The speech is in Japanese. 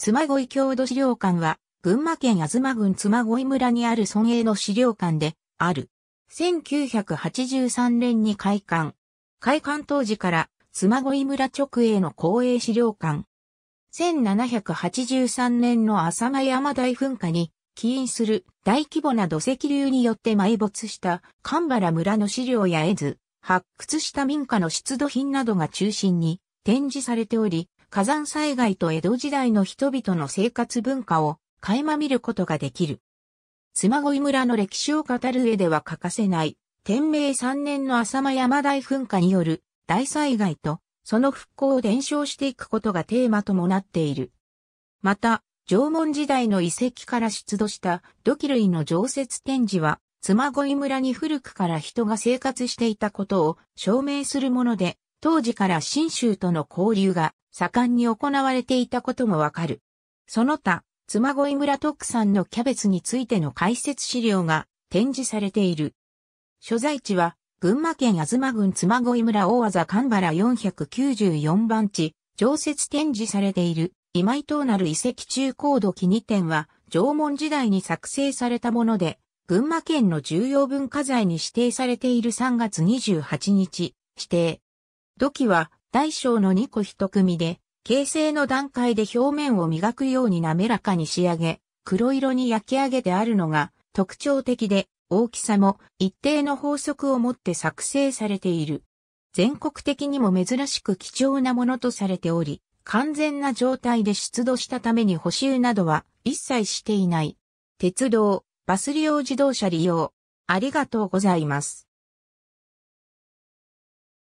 妻恋郷土資料館は、群馬県東郡妻恋村にある村営の資料館で、ある。1983年に開館。開館当時から、妻恋村直営の公営資料館。1783年の浅間山大噴火に起因する大規模な土石流によって埋没した神原村の資料や絵図、発掘した民家の出土品などが中心に展示されており、火山災害と江戸時代の人々の生活文化を垣間見ることができる。妻恋村の歴史を語る上では欠かせない、天明3年の浅間山大噴火による大災害と、その復興を伝承していくことがテーマともなっている。また、縄文時代の遺跡から出土した土器類の常設展示は、妻恋村に古くから人が生活していたことを証明するもので、当時から新州との交流が盛んに行われていたこともわかる。その他、妻恋村特産のキャベツについての解説資料が展示されている。所在地は、群馬県東郡妻恋村大技神原494番地、常設展示されている、今井となる遺跡中高度記2点は、縄文時代に作成されたもので、群馬県の重要文化財に指定されている3月28日、指定、土器は大小の2個1組で、形成の段階で表面を磨くように滑らかに仕上げ、黒色に焼き上げてあるのが特徴的で、大きさも一定の法則をもって作成されている。全国的にも珍しく貴重なものとされており、完全な状態で出土したために補修などは一切していない。鉄道、バス利用自動車利用。ありがとうございます。